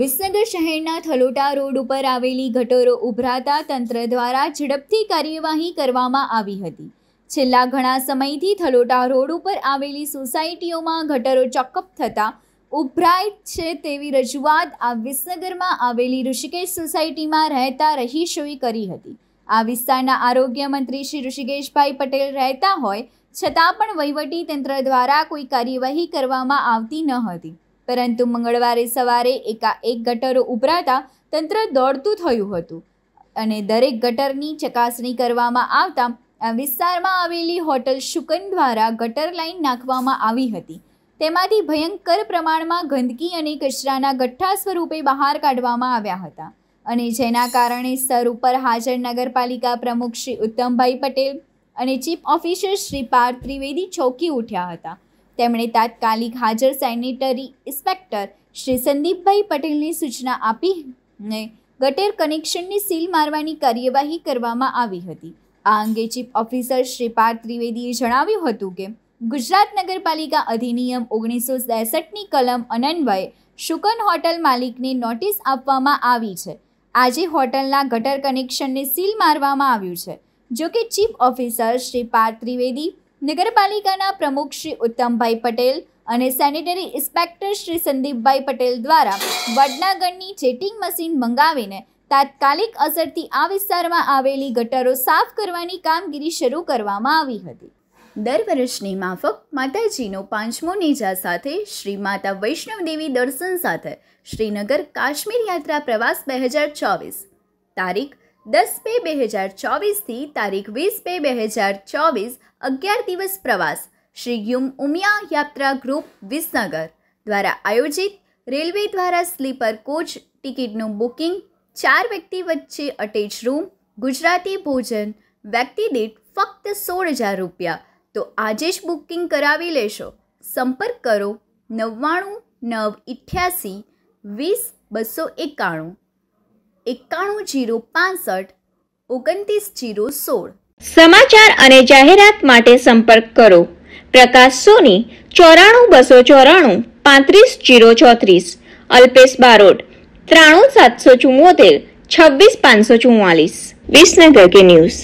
વિસનગર શહેરના થલોટા રોડ ઉપર આવેલી ગટરો ઉભરાતા તંત્ર દ્વારા ઝડપથી કાર્યવાહી કરવામાં આવી હતી છેલ્લા ઘણા સમયથી થલોટા રોડ ઉપર આવેલી સોસાયટીઓમાં ગટરો ચોકઅપ થતાં ઉભરાય છે તેવી રજૂઆત આ વિસનગરમાં આવેલી ઋષિકેશ સોસાયટીમાં રહેતા રહીશોએ કરી હતી આ વિસ્તારના આરોગ્ય મંત્રી શ્રી ઋષિકેશભાઈ પટેલ રહેતા હોય છતાં પણ વહીવટી તંત્ર દ્વારા કોઈ કાર્યવાહી કરવામાં આવતી ન હતી પરંતુ મંગળવારે સવારે એકાએક ગટરો ઉભરાતા તંત્ર દોડતું થયું હતું અને દરેક ગટરની ચકાસણી કરવામાં આવતા વિસ્તારમાં આવેલી હોટલ શુકન દ્વારા ગટર લાઇન નાખવામાં આવી હતી તેમાંથી ભયંકર પ્રમાણમાં ગંદકી અને કચરાના ગઠ્ઠા સ્વરૂપે બહાર કાઢવામાં આવ્યા હતા અને જેના કારણે સ્તર ઉપર હાજર નગરપાલિકા પ્રમુખ શ્રી ઉત્તમભાઈ પટેલ અને ચીફ ઓફિસર શ્રી પાર્થ ત્રિવેદી ચોકી ઉઠ્યા હતા તેમણે તાત્કાલિક હાજર સેનિટરી ઇન્સ્પેક્ટર શ્રી સંદીપભાઈ પટેલની સૂચના આપીને ને ગટર કનેક્શનને સીલ મારવાની કાર્યવાહી કરવામાં આવી હતી આ અંગે ચીફ ઓફિસર શ્રી પાર્થ ત્રિવેદીએ જણાવ્યું હતું કે ગુજરાત નગરપાલિકા અધિનિયમ ઓગણીસો ત્રેસઠની કલમ અનન્વયે શુકન હોટલ માલિકને નોટિસ આપવામાં આવી છે આજે હોટલના ગટર કનેક્શનને સીલ મારવામાં આવ્યું છે જોકે ચીફ ઓફિસર શ્રી પાર્થ ત્રિવેદી નગરપાલિકાના પ્રમુખ શ્રી ઉત્તમભાઈ પટેલ અને સેનિટરી ઇન્સ્પેક્ટર શ્રી સંદીપભાઈ પટેલ દ્વારા વડનાગરની ચેટિંગ મશીન મંગાવીને તાત્કાલિક અસરથી આ વિસ્તારમાં આવેલી ગટરો સાફ કરવાની કામગીરી શરૂ કરવામાં આવી હતી દર વર્ષની માફક માતાજીનો પાંચમો નેજા સાથે શ્રી માતા વૈષ્ણવદેવી દર્શન સાથે શ્રીનગર કાશ્મીર યાત્રા પ્રવાસ બે હજાર ચોવીસ તારીખ દસ બે બે હજાર ચોવીસથી તારીખ વીસ બે બે હજાર ચોવીસ અગિયાર દિવસ પ્રવાસ શ્રી યુમ ઉમિયા યાત્રા ગ્રુપ વિસનગર દ્વારા આયોજિત રેલવે દ્વારા સ્લીપર કોચ ટિકિટનું બુકિંગ ચાર વ્યક્તિ વચ્ચે અટેચ રૂમ ગુજરાતી ભોજન વ્યક્તિ દીઠ ફક્ત સોળ હજાર રૂપિયા તો આજે જ બુકિંગ કરાવી લેશો સંપર્ક કરો નવ્વાણું નવ ઇઠ્યાસી વીસ બસો એકાણું એકાણું જીરો પાસઠ ઓગણત્રીસ જીરો સોળ સમાચાર અને જાહેરાત માટે સંપર્ક કરો પ્રકાશ સોની ચોરાણું બસો ચોરાણું પાંત્રીસ જીરો ચોત્રીસ અલ્પેશ બારોટ ત્રાણું સાતસો ચુમ્મોતેર છવ્વીસ પાંચસો ચુમ્માલીસ વિસનગર કે ન્યૂઝ